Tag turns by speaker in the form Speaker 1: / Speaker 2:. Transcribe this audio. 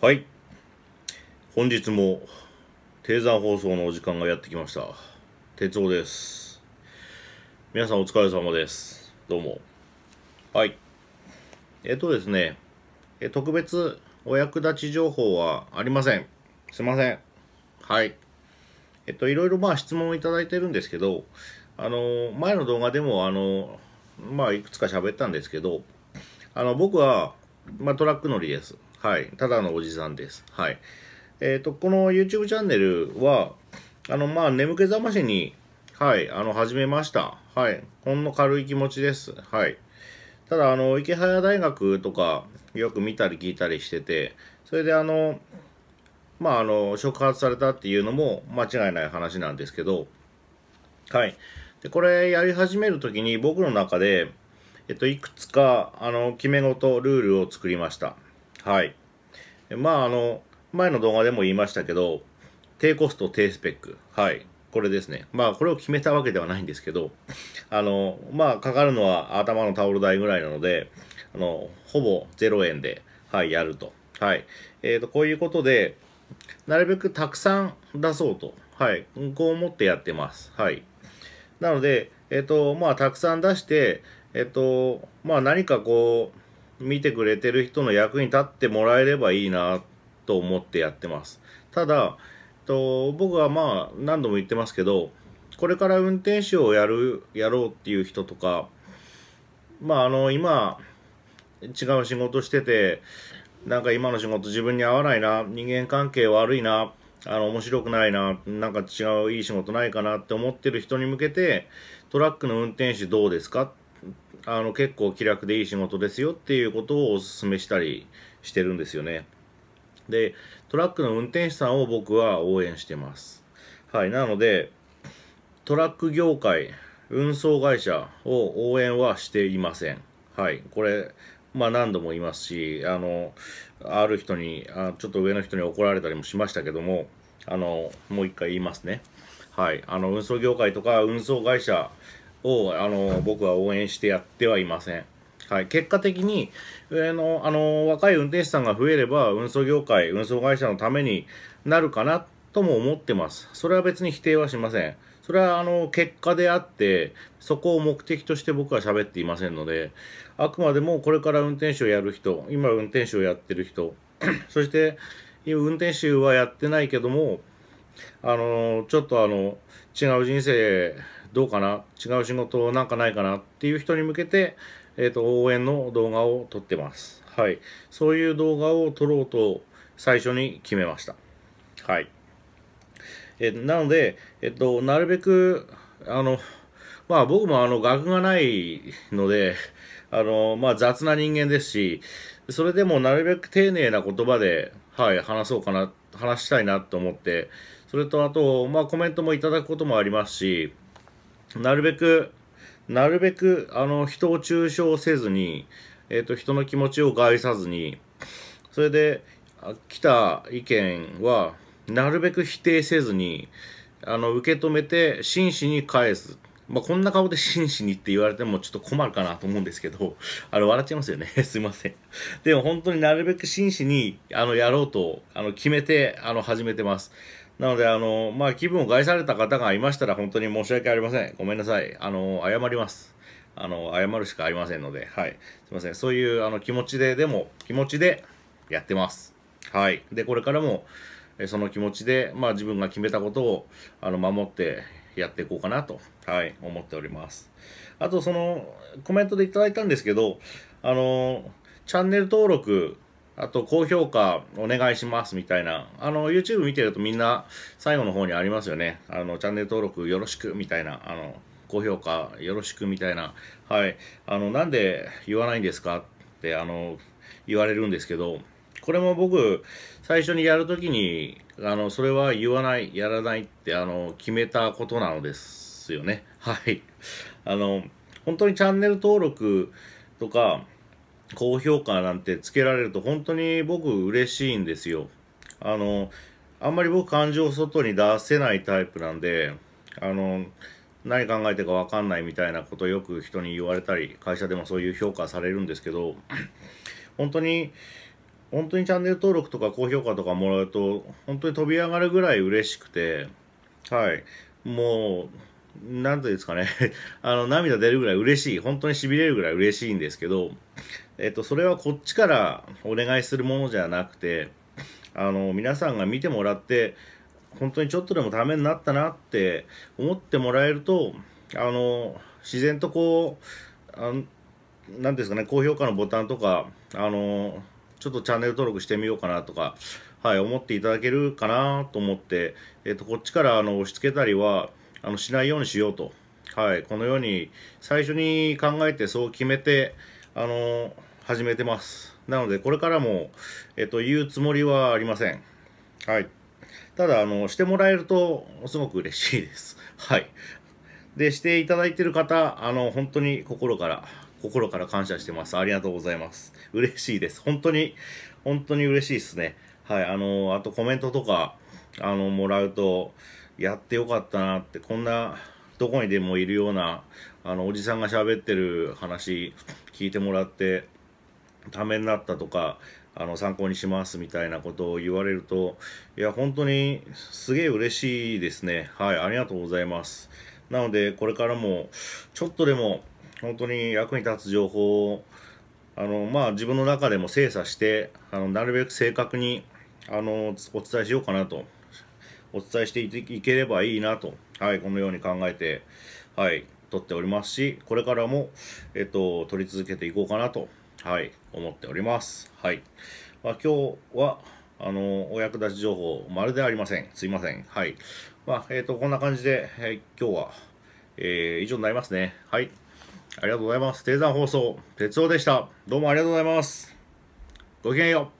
Speaker 1: はい。本日も、低山放送のお時間がやってきました。哲夫です。皆さんお疲れ様です。どうも。はい。えっとですね、え特別お役立ち情報はありません。すいません。はい。えっと、いろいろまあ質問をいただいてるんですけど、あの、前の動画でも、あの、まあ、いくつか喋ったんですけど、あの、僕は、まあ、トラック乗りです。はい、ただのおじさんです。はい。えっ、ー、と、この YouTube チャンネルは、あの、まあ、眠気覚ましに、はい、あの、始めました。はい。ほんの軽い気持ちです。はい。ただ、あの、池早大学とか、よく見たり聞いたりしてて、それで、あの、まあ、あの、触発されたっていうのも間違いない話なんですけど、はい。で、これやり始めるときに僕の中で、えっと、いくつか、あの、決め事、ルールを作りました。はい。まあ、あの、前の動画でも言いましたけど、低コスト、低スペック。はい。これですね。まあ、これを決めたわけではないんですけど、あの、まあ、かかるのは頭のタオル代ぐらいなので、あの、ほぼ0円で、はい、やると。はい。えっ、ー、と、こういうことで、なるべくたくさん出そうと。はい。こう思ってやってます。はい。なので、えっ、ー、と、まあ、たくさん出して、えっ、ー、と、まあ、何かこう、見てくれてる人の役に立ってもらえればいいなと思ってやってます。ただ、と僕はまあ何度も言ってますけど、これから運転手をやる、やろうっていう人とか、まああの今、違う仕事してて、なんか今の仕事自分に合わないな、人間関係悪いな、あの面白くないな、なんか違ういい仕事ないかなって思ってる人に向けて、トラックの運転手どうですかあの結構気楽でいい仕事ですよっていうことをお勧めしたりしてるんですよね。で、トラックの運転手さんを僕は応援してます。はい、なので、トラック業界、運送会社を応援はしていません。はい、これ、まあ何度も言いますし、あの、ある人に、あちょっと上の人に怒られたりもしましたけども、あの、もう一回言いますね。はい、あの運送業界とか運送会社を、あの、僕は応援してやってはいません。はい、結果的に上の、あの若い運転手さんが増えれば運送業界運送会社のためになるかなとも思ってますそれは別に否定はしませんそれはあの結果であってそこを目的として僕は喋っていませんのであくまでもこれから運転手をやる人今運転手をやってる人 そして運転手はやってないけどもあのちょっとあの違う人生どうかな違う仕事なんかないかなっていう人に向けて、えーと、応援の動画を撮ってます。はい。そういう動画を撮ろうと最初に決めました。はい。えなので、えっ、と、なるべく、あの、まあ僕もあの、学がないので、あの、まあ雑な人間ですし、それでもなるべく丁寧な言葉で、はい、話そうかな、話したいなと思って、それとあと、まあコメントもいただくこともありますし、なるべく、なるべく、あの、人を中傷せずに、えっ、ー、と、人の気持ちを害さずに、それで、来た意見は、なるべく否定せずに、あの、受け止めて、真摯に返す。まあ、こんな顔で真摯にって言われてもちょっと困るかなと思うんですけど、あれ笑っちゃいますよね。すいません。でも本当になるべく真摯に、あの、やろうと、あの、決めて、あの、始めてます。なので、あの、まあ、気分を害された方がいましたら、本当に申し訳ありません。ごめんなさい。あの、謝ります。あの、謝るしかありませんので、はい。すいません。そういう、あの、気持ちで、でも、気持ちでやってます。はい。で、これからも、その気持ちで、まあ、自分が決めたことを、あの、守ってやっていこうかなと、はい、思っております。あと、その、コメントでいただいたんですけど、あの、チャンネル登録、あと高評価お願いしますみたいな、あの、YouTube 見てるとみんな最後の方にありますよね。あの、チャンネル登録よろしくみたいな、あの、高評価よろしくみたいな、はい。あの、なんで言わないんですかって、あの、言われるんですけど、これも僕、最初にやるときに、あの、それは言わない、やらないって、あの、決めたことなのですよね。はい。あの、本当にチャンネル登録とか、高評価なんてつけられると本当に僕嬉しいんですよ。あの、あんまり僕感情を外に出せないタイプなんで、あの、何考えてるか分かんないみたいなことよく人に言われたり、会社でもそういう評価されるんですけど、本当に、本当にチャンネル登録とか高評価とかもらうと、本当に飛び上がるぐらい嬉しくて、はい。もう、なんですかね あの、涙出るぐらい嬉しい、本当に痺れるぐらい嬉しいんですけど、えっと、それはこっちからお願いするものじゃなくて、あの、皆さんが見てもらって、本当にちょっとでもためになったなって思ってもらえると、あの、自然とこう、あなんですかね、高評価のボタンとか、あの、ちょっとチャンネル登録してみようかなとか、はい、思っていただけるかなと思って、えっと、こっちからあの押し付けたりは、あのしないようにしようと、はい、このように最初に考えてそう決めてあの始めてます。なのでこれからも、えっと、言うつもりはありません。はい、ただあのしてもらえるとすごく嬉しいです。はい、でしていただいてる方あの本当に心から心から感謝してます。ありがとうございます。嬉しいです。本当に、本当に嬉しいですね。はい、あの、あとコメントとか、あの、もらうと、やってよかったなってこんなどこにでもいるようなあのおじさんが喋ってる話聞いてもらってためになったとかあの参考にしますみたいなことを言われるといや本当にすげえ嬉しいですねはいありがとうございますなのでこれからもちょっとでも本当に役に立つ情報をあのまあ自分の中でも精査してあのなるべく正確にあのお伝えしようかなとお伝えしていければいいなと、はい、このように考えて、はい、撮っておりますし、これからも、えっと、撮り続けていこうかなと、はい、思っております。はい。まあ、今日は、あの、お役立ち情報、まるでありません。すいません。はい。まあ、えっ、ー、と、こんな感じで、えー、今日は、えー、以上になりますね。はい。ありがとうございます。低山放送、哲夫でした。どうもありがとうございます。ごきげんよう。